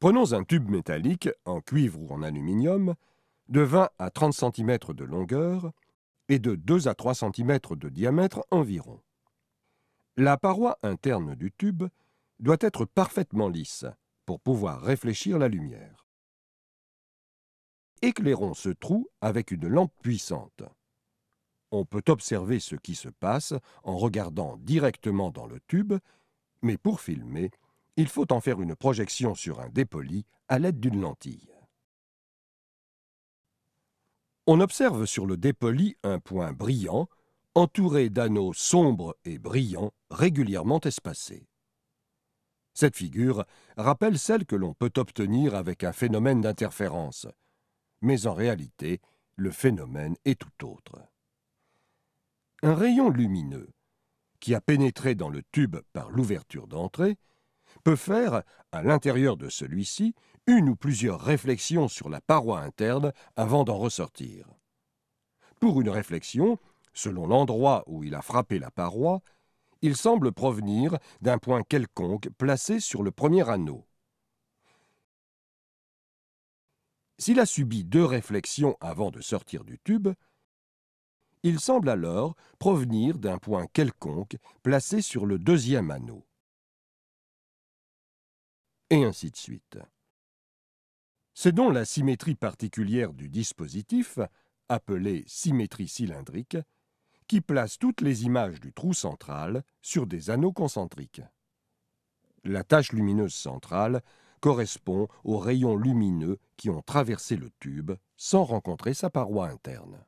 Prenons un tube métallique, en cuivre ou en aluminium, de 20 à 30 cm de longueur et de 2 à 3 cm de diamètre environ. La paroi interne du tube doit être parfaitement lisse pour pouvoir réfléchir la lumière éclairons ce trou avec une lampe puissante. On peut observer ce qui se passe en regardant directement dans le tube, mais pour filmer, il faut en faire une projection sur un dépoli à l'aide d'une lentille. On observe sur le dépoli un point brillant, entouré d'anneaux sombres et brillants régulièrement espacés. Cette figure rappelle celle que l'on peut obtenir avec un phénomène d'interférence – mais en réalité, le phénomène est tout autre. Un rayon lumineux, qui a pénétré dans le tube par l'ouverture d'entrée, peut faire, à l'intérieur de celui-ci, une ou plusieurs réflexions sur la paroi interne avant d'en ressortir. Pour une réflexion, selon l'endroit où il a frappé la paroi, il semble provenir d'un point quelconque placé sur le premier anneau. S'il a subi deux réflexions avant de sortir du tube, il semble alors provenir d'un point quelconque placé sur le deuxième anneau. Et ainsi de suite. C'est donc la symétrie particulière du dispositif, appelée symétrie cylindrique, qui place toutes les images du trou central sur des anneaux concentriques. La tache lumineuse centrale correspond aux rayons lumineux qui ont traversé le tube sans rencontrer sa paroi interne.